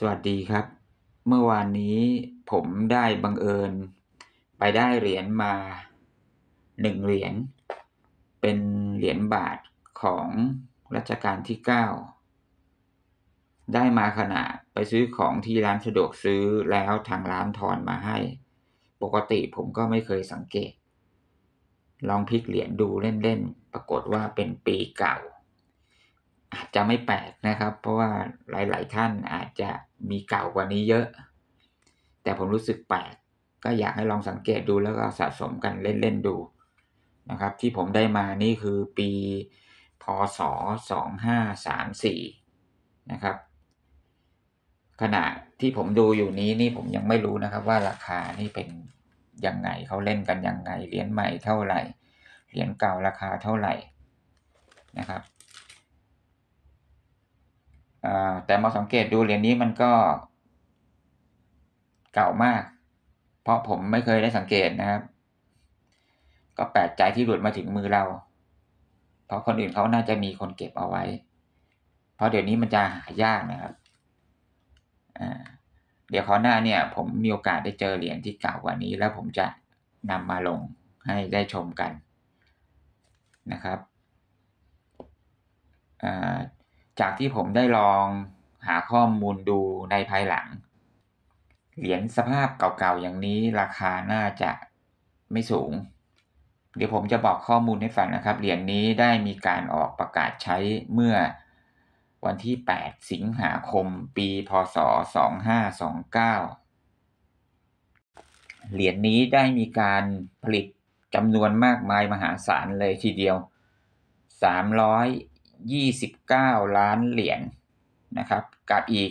สวัสดีครับ เมื่อวานนี้ผมได้บังเอิญ ไปได้เหรียญมาหนึ่งเหรียญเป็นเหรียญบาทของรัชกาลที่ 9 ได้มาขณะไปซื้อของที่ร้านสะดวกซื้อแล้วทางร้านทอนมาให้ ปกติผมก็ไม่เคยสังเกต ลองพลิกเหรียญดูเล่นๆ ปรากฏว่าเป็นปีเก่า อาจจะไม่แปลกนะครับ เพราะว่าหลายๆท่านอาจจะมีเก่ากว่านี้เยอะ แต่ผมรู้สึกแปลกก็อยากให้ลองสังเกตดูแล้วก็สะสมกันเล่นๆดูนะครับ ที่ผมได้มานี่คือปีพศ2534นะครับ ขณะที่ผมดูอยู่นี้นี่ผมยังไม่รู้นะครับ ว่าราคานี่เป็นยังไงเขาเล่นกันยังไงเหรียญใหม่เท่าไหร่เหรียญเก่าราคาเท่าไหร่นะครับแต่มาสังเกตดูเหรียญนี้มันก็ เก่ามาก เพราะผมไม่เคยได้สังเกตนะครับ ก็แปลกใจที่หลุดมาถึงมือเรา เพราะคนอื่นเขาน่าจะมีคนเก็บเอาไว้เพราะเดี๋ยวนี้มันจะหายากนะครับ เดี๋ยวคอหน้าเนี่ยผมมีโอกาสได้เจอเหรียญที่เก่ากว่านี้แล้วผมจะนำมาลงให้ได้ชมกันนะครับจากที่ผมได้ลองหาข้อมูลดูในภายหลัง เหรียญสภาพเก่าๆอย่างนี้ราคาน่าจะไม่สูง เดี๋ยวผมจะบอกข้อมูลให้ฟังนะครับ เหรียญนนี้ได้มีการออกประกาศใช้เมื่อ วันที่ 8 สิงหาคม ปีพศ 2529 เหรียญนนี้ได้มีการผลิตจำนวนมากมายมหาศาลเลยทีเดียว 300 29 ล้านเหรียญนนะครับ กับอีก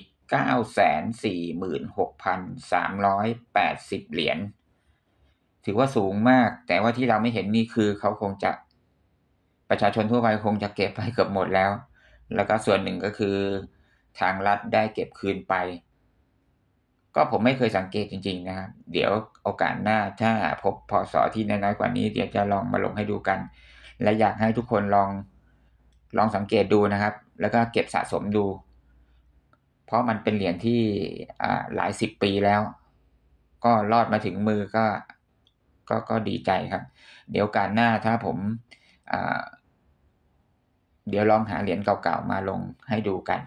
946,380 เหรียญถือว่าสูงมากแต่ว่าที่เราไม่เห็นนี่คือเขาคงจะประชาชนทั่วไปคงจะเก็บไปเกือบหมดแล้ว แล้วก็ส่วนหนึ่งก็คือทางรัฐได้เก็บคืนไป ก็ผมไม่เคยสังเกตจริงๆนะครับเดี๋ยวโอกาสหน้าถ้าพบพอสอที่น้อยกว่านี้ เดี๋ยวจะลองมาลงให้ดูกัน และอยากให้ทุกคนลองลองสังเกตดูนะครับ แล้วก็เก็บสะสมดู เพราะมันเป็นเหรียญที่หลายสิบปีแล้ว ก็รอดมาถึงมือก็ก็ก็ดีใจครับ เดี๋ยวการหน้าถ้าผมเดี๋ยวลองหาเหรียญเก่าๆมาลงให้ดูกัน